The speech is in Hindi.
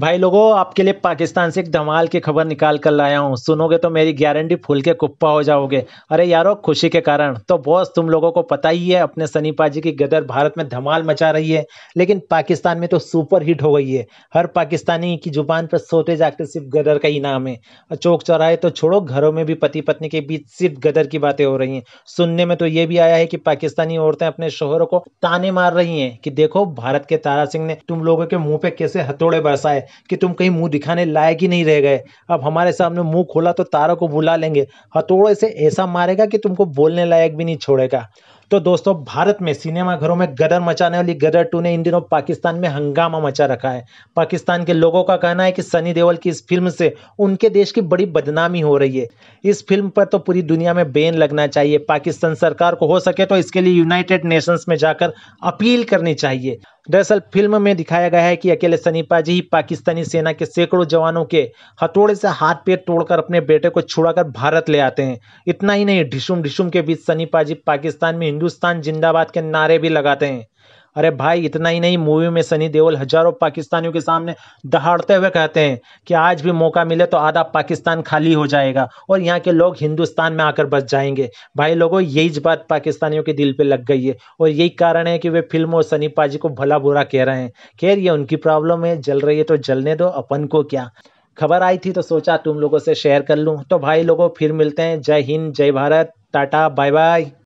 भाई लोगों आपके लिए पाकिस्तान से एक धमाल की खबर निकाल कर लाया हूँ सुनोगे तो मेरी गारंटी फूल के कुप्पा हो जाओगे अरे यारो खुशी के कारण तो बॉस तुम लोगों को पता ही है अपने सनीपा जी की गदर भारत में धमाल मचा रही है लेकिन पाकिस्तान में तो सुपर हिट हो गई है हर पाकिस्तानी की जुबान पर सोते जागते सिर्फ गदर का ही नाम है चौक चौराहे तो छोड़ो घरों में भी पति पत्नी के बीच सिर्फ गदर की बातें हो रही है सुनने में तो ये भी आया है कि पाकिस्तानी औरतें अपने शोहरों को ताने मार रही है कि देखो भारत के तारा सिंह ने तुम लोगों के मुंह पे कैसे हथौड़े बरसाए कि तुम कहीं मुंह दिखाने लायक ही नहीं रह गए अब हमारे सामने मुंह खोला तो तारों को बुला लेंगे हथौड़े से ऐसा मारेगा कि तुमको बोलने लायक भी नहीं छोड़ेगा तो दोस्तों भारत में सिनेमा घरों में गदर मचाने वाली गदर टू ने इन दिनों पाकिस्तान में हंगामा मचा रखा है पाकिस्तान के लोगों का कहना है कि सनी देओल की इस फिल्म से उनके देश की बड़ी बदनामी हो रही है इस फिल्म पर तो पूरी दुनिया में बैन लगना चाहिए पाकिस्तान सरकार को हो सके तो इसके लिए यूनाइटेड नेशंस में जाकर अपील करनी चाहिए दरअसल फिल्म में दिखाया गया है कि अकेले सनीपा जी ही पाकिस्तानी सेना के सैकड़ों जवानों के हथौड़े से हाथ पैर तोड़कर अपने बेटे को छुड़ाकर भारत ले आते हैं इतना ही नहीं ढिसुम ढिसुम के बीच सनीपा जी पाकिस्तान में हिंदुस्तान जिंदाबाद के नारे भी लगाते हैं अरे भाई इतना ही नहीं मूवी में सनी देओल हजारों पाकिस्तानियों के सामने दहाड़ते हुए कहते हैं कि आज भी मौका मिले तो आधा पाकिस्तान खाली हो जाएगा और यहाँ के लोग हिंदुस्तान में आकर बस जाएंगे भाई लोगों यही बात पाकिस्तानियों के दिल पे लग गई है और यही कारण है कि वे फिल्म और सनी पाजी को भला बुरा कह रहे हैं खैर ये उनकी प्रॉब्लम है जल रही है तो जलने दो अपन को क्या खबर आई थी तो सोचा तुम लोगों से शेयर कर लूँ तो भाई लोगों फिर मिलते हैं जय हिंद जय भारत टाटा बाय बाय